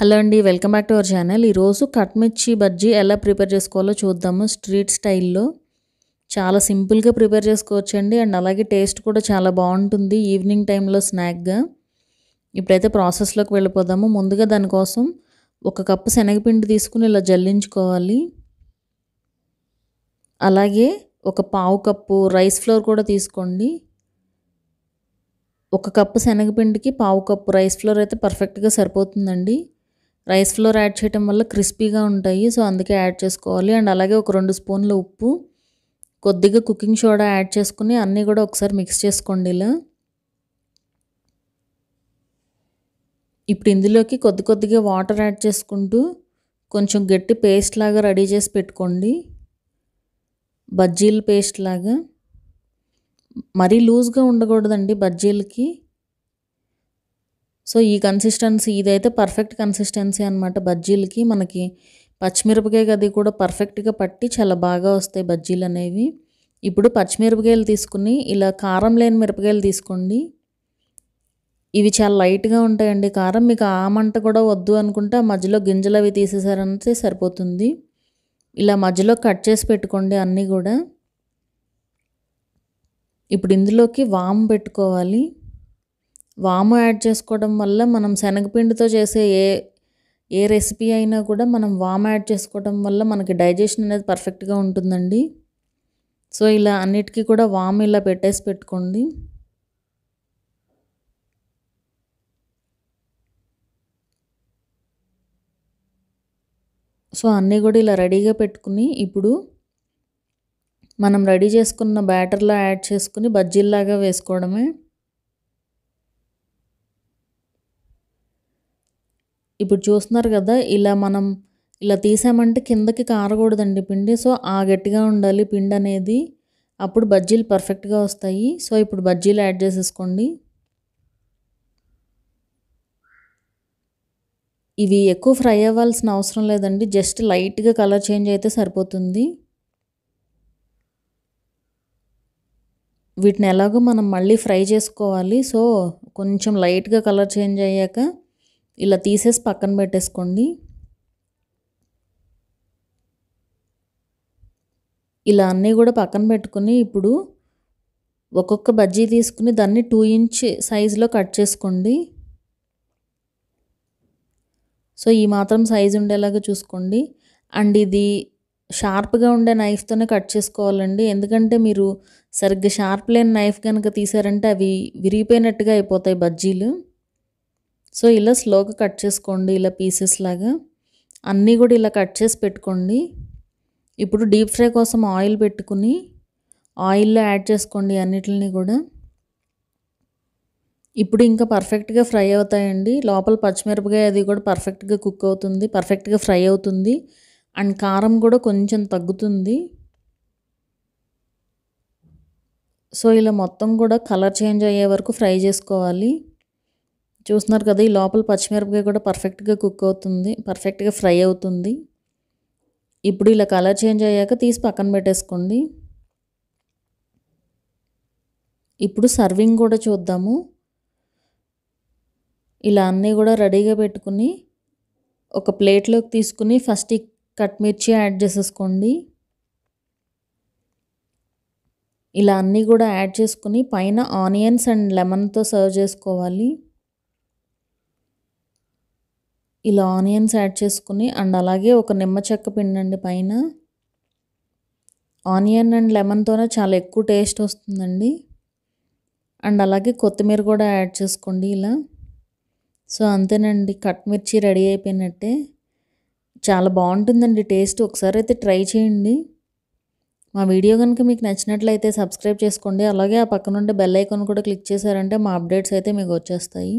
hello అండి welcome back to our channel ఈరోజు మిర్చి బజ్జీ ఎలా ప్రిపేర్ చేసుకోవాలో చూద్దాము స్ట్రీట్ స్టైల్లో చాలా సింపుల్గా ప్రిపేర్ చేసుకోవచ్చండి అండ్ అలాగే టేస్ట్ కూడా చాలా బాగుంటుంది ఈవినింగ్ టైంలో స్నాక్గా ఇప్పుడైతే ప్రాసెస్లోకి వెళ్ళిపోదాము ముందుగా దానికోసం ఒక కప్పు శనగపిండి తీసుకుని ఇలా జల్లించుకోవాలి అలాగే ఒక పావు కప్పు రైస్ ఫ్లోర్ కూడా తీసుకోండి ఒక కప్పు శనగపిండికి పావు కప్పు రైస్ ఫ్లోర్ అయితే పర్ఫెక్ట్గా సరిపోతుందండి రైస్ ఫ్లోర్ యాడ్ చేయటం వల్ల క్రిస్పీగా ఉంటాయి సో అందుకే యాడ్ చేసుకోవాలి అండ్ అలాగే ఒక రెండు స్పూన్ల ఉప్పు కొద్దిగా కుకింగ్ సోడా యాడ్ చేసుకుని అన్నీ కూడా ఒకసారి మిక్స్ చేసుకోండి ఇలా ఇప్పుడు ఇందులోకి కొద్ది కొద్దిగా వాటర్ యాడ్ చేసుకుంటూ కొంచెం గట్టి పేస్ట్ లాగా రెడీ చేసి పెట్టుకోండి బజ్జీల పేస్ట్ లాగా మరీ లూజ్గా ఉండకూడదండి బజ్జీలకి సో ఈ కన్సిస్టెన్సీ ఇదైతే పర్ఫెక్ట్ కన్సిస్టెన్సీ అనమాట బజ్జీలకి మనకి పచ్చిమిరపకాయ అది కూడా పర్ఫెక్ట్గా పట్టి చాలా బాగా వస్తాయి బజ్జీలు అనేవి ఇప్పుడు పచ్చిమిరపకాయలు తీసుకుని ఇలా కారం లేని మిరపకాయలు తీసుకోండి ఇవి చాలా లైట్గా ఉంటాయండి కారం మీకు ఆ మంట కూడా వద్దు అనుకుంటే మధ్యలో గింజలు అవి తీసేసారంటే సరిపోతుంది ఇలా మధ్యలో కట్ చేసి పెట్టుకోండి అన్నీ కూడా ఇప్పుడు ఇందులోకి వామ్ పెట్టుకోవాలి వాము యాడ్ చేసుకోవడం వల్ల మనం శనగపిండితో చేసే ఏ ఏ రెసిపీ అయినా కూడా మనం వామ్ యాడ్ చేసుకోవడం వల్ల మనకి డైజెషన్ అనేది పర్ఫెక్ట్గా ఉంటుందండి సో ఇలా అన్నిటికీ కూడా వామ్ ఇలా పెట్టేసి పెట్టుకోండి సో అన్నీ కూడా ఇలా రెడీగా పెట్టుకుని ఇప్పుడు మనం రెడీ చేసుకున్న బ్యాటర్లో యాడ్ చేసుకుని బజ్జీల్లాగా వేసుకోవడమే ఇప్పుడు చూస్తున్నారు కదా ఇలా మనం ఇలా తీసామంటే కిందకి కారకూడదండి పిండి సో ఆ గట్టిగా ఉండాలి పిండి అనేది అప్పుడు బజ్జీలు పర్ఫెక్ట్గా వస్తాయి సో ఇప్పుడు బజ్జీలు యాడ్ చేసేసుకోండి ఇవి ఎక్కువ ఫ్రై అవ్వాల్సిన అవసరం లేదండి జస్ట్ లైట్గా కలర్ చేంజ్ అయితే సరిపోతుంది వీటిని ఎలాగో మనం మళ్ళీ ఫ్రై చేసుకోవాలి సో కొంచెం లైట్గా కలర్ చేంజ్ అయ్యాక ఇలా తీసేసి పక్కన పెట్టేసుకోండి ఇలా అన్నీ కూడా పక్కన పెట్టుకుని ఇప్పుడు ఒక్కొక్క బజ్జీ తీసుకుని దాన్ని టూ ఇంచ్ సైజులో కట్ చేసుకోండి సో ఈ మాత్రం సైజు ఉండేలాగా చూసుకోండి అండ్ ఇది షార్ప్గా ఉండే నైఫ్తోనే కట్ చేసుకోవాలండి ఎందుకంటే మీరు సరిగ్గా షార్ప్ లేని నైఫ్ కనుక తీసారంటే అవి విరిగిపోయినట్టుగా అయిపోతాయి బజ్జీలు సో ఇలా స్లోగా కట్ చేసుకోండి ఇలా పీసెస్ లాగా అన్నీ కూడా ఇలా కట్ చేసి పెట్టుకోండి ఇప్పుడు డీప్ ఫ్రై కోసం ఆయిల్ పెట్టుకుని ఆయిల్లో యాడ్ చేసుకోండి అన్నిటిని కూడా ఇప్పుడు ఇంకా పర్ఫెక్ట్గా ఫ్రై అవుతాయండి లోపల పచ్చిమిరపకాయ అది కూడా పర్ఫెక్ట్గా కుక్ అవుతుంది పర్ఫెక్ట్గా ఫ్రై అవుతుంది అండ్ కారం కూడా కొంచెం తగ్గుతుంది సో ఇలా మొత్తం కూడా కలర్ చేంజ్ అయ్యే వరకు ఫ్రై చేసుకోవాలి చూస్తున్నారు కదా ఈ లోపల పచ్చిమిరపకాయ కూడా పర్ఫెక్ట్గా కుక్ అవుతుంది పర్ఫెక్ట్గా ఫ్రై అవుతుంది ఇప్పుడు ఇలా కలర్ చేంజ్ అయ్యాక తీసి పక్కన పెట్టేసుకోండి ఇప్పుడు సర్వింగ్ కూడా చూద్దాము ఇలా అన్నీ కూడా రెడీగా పెట్టుకుని ఒక ప్లేట్లోకి తీసుకుని ఫస్ట్ ఈ కట్ మిర్చి యాడ్ చేసేసుకోండి ఇలా అన్నీ కూడా యాడ్ చేసుకుని పైన ఆనియన్స్ అండ్ లెమన్తో సర్వ్ చేసుకోవాలి ఇలా ఆనియన్స్ యాడ్ చేసుకుని అండ్ అలాగే ఒక నిమ్మ చెక్క పిండండి పైన ఆనియన్ అండ్ లెమన్తోనే చాలా ఎక్కువ టేస్ట్ వస్తుందండి అండ్ అలాగే కొత్తిమీర కూడా యాడ్ చేసుకోండి ఇలా సో అంతేనండి కట్ మిర్చి రెడీ అయిపోయినట్టే చాలా బాగుంటుందండి టేస్ట్ ఒకసారి అయితే ట్రై చేయండి మా వీడియో కనుక మీకు నచ్చినట్లయితే సబ్స్క్రైబ్ చేసుకోండి అలాగే ఆ పక్కనుండే బెల్ ఐకాన్ కూడా క్లిక్ చేశారంటే మా అప్డేట్స్ అయితే మీకు వచ్చేస్తాయి